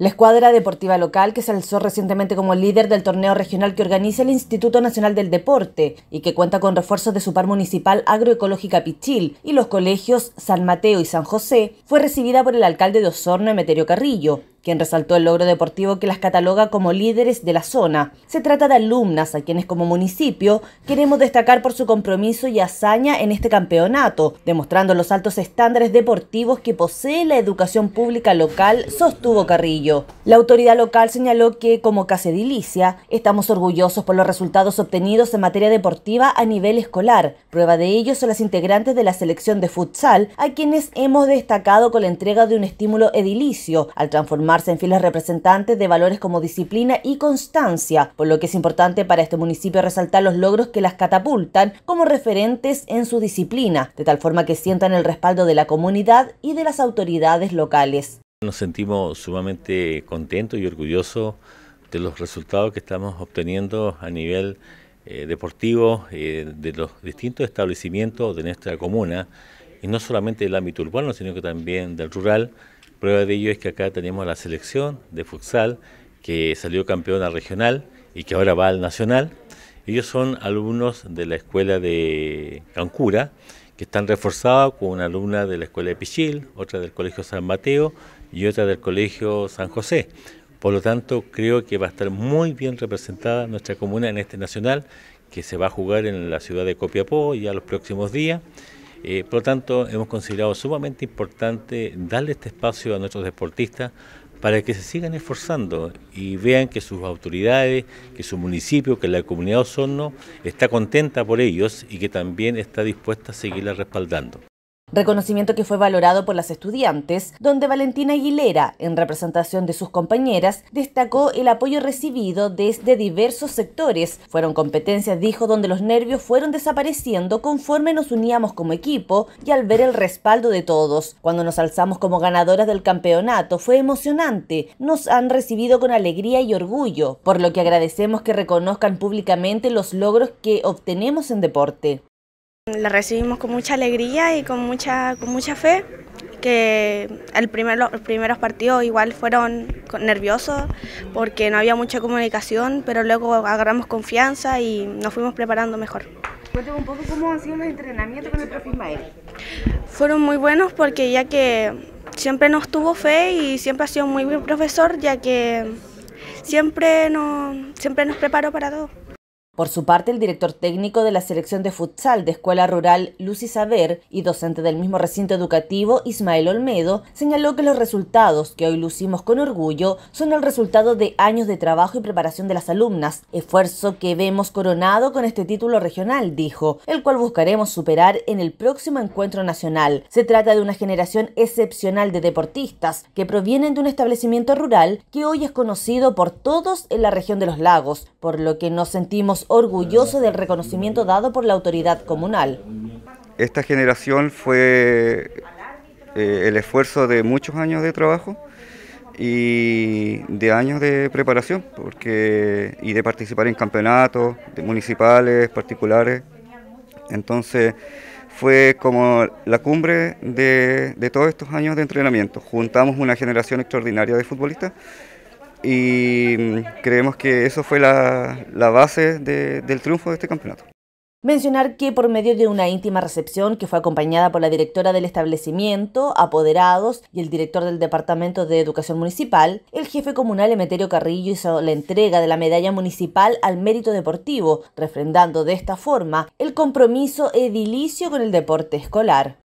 La escuadra deportiva local, que se alzó recientemente como líder del torneo regional que organiza el Instituto Nacional del Deporte y que cuenta con refuerzos de su par municipal agroecológica Pichil y los colegios San Mateo y San José, fue recibida por el alcalde de Osorno, Emeterio Carrillo, quien resaltó el logro deportivo que las cataloga como líderes de la zona. Se trata de alumnas a quienes como municipio queremos destacar por su compromiso y hazaña en este campeonato, demostrando los altos estándares deportivos que posee la educación pública local, sostuvo Carrillo. La autoridad local señaló que como edilicia, estamos orgullosos por los resultados obtenidos en materia deportiva a nivel escolar. Prueba de ello son las integrantes de la selección de futsal, a quienes hemos destacado con la entrega de un estímulo edilicio al transformar formarse en filas representantes de valores como disciplina y constancia, por lo que es importante para este municipio resaltar los logros que las catapultan como referentes en su disciplina, de tal forma que sientan el respaldo de la comunidad y de las autoridades locales. Nos sentimos sumamente contentos y orgullosos de los resultados que estamos obteniendo a nivel eh, deportivo eh, de los distintos establecimientos de nuestra comuna, y no solamente del ámbito urbano, sino que también del rural. Prueba de ello es que acá tenemos la selección de futsal que salió campeona regional y que ahora va al nacional. Ellos son alumnos de la escuela de Cancura, que están reforzados con una alumna de la escuela de Pichil, otra del Colegio San Mateo y otra del Colegio San José. Por lo tanto, creo que va a estar muy bien representada nuestra comuna en este nacional que se va a jugar en la ciudad de Copiapó ya los próximos días eh, por lo tanto, hemos considerado sumamente importante darle este espacio a nuestros deportistas para que se sigan esforzando y vean que sus autoridades, que su municipio, que la comunidad de Osorno está contenta por ellos y que también está dispuesta a seguirla respaldando. Reconocimiento que fue valorado por las estudiantes, donde Valentina Aguilera, en representación de sus compañeras, destacó el apoyo recibido desde diversos sectores. Fueron competencias, dijo, donde los nervios fueron desapareciendo conforme nos uníamos como equipo y al ver el respaldo de todos. Cuando nos alzamos como ganadoras del campeonato fue emocionante. Nos han recibido con alegría y orgullo, por lo que agradecemos que reconozcan públicamente los logros que obtenemos en deporte. La recibimos con mucha alegría y con mucha, con mucha fe, que el primer, los primeros partidos igual fueron nerviosos porque no había mucha comunicación, pero luego agarramos confianza y nos fuimos preparando mejor. Cuéntame un poco cómo han sido los entrenamientos con el profe Ismael. Fueron muy buenos porque ya que siempre nos tuvo fe y siempre ha sido muy buen profesor, ya que siempre nos, siempre nos preparó para todo. Por su parte, el director técnico de la selección de futsal de Escuela Rural, Lucy Saber, y docente del mismo recinto educativo, Ismael Olmedo, señaló que los resultados que hoy lucimos con orgullo son el resultado de años de trabajo y preparación de las alumnas, esfuerzo que vemos coronado con este título regional, dijo, el cual buscaremos superar en el próximo encuentro nacional. Se trata de una generación excepcional de deportistas que provienen de un establecimiento rural que hoy es conocido por todos en la región de los lagos, por lo que nos sentimos orgulloso del reconocimiento dado por la autoridad comunal. Esta generación fue eh, el esfuerzo de muchos años de trabajo y de años de preparación porque, y de participar en campeonatos municipales, particulares. Entonces fue como la cumbre de, de todos estos años de entrenamiento. Juntamos una generación extraordinaria de futbolistas y creemos que eso fue la, base del triunfo de este campeonato. Mencionar que por medio de una íntima recepción que fue acompañada por la directora del establecimiento, apoderados y el director del Departamento de Educación Municipal, el jefe comunal Emeterio Carrillo hizo la entrega de la medalla municipal al mérito deportivo, refrendando de esta forma el compromiso edilicio con el deporte escolar.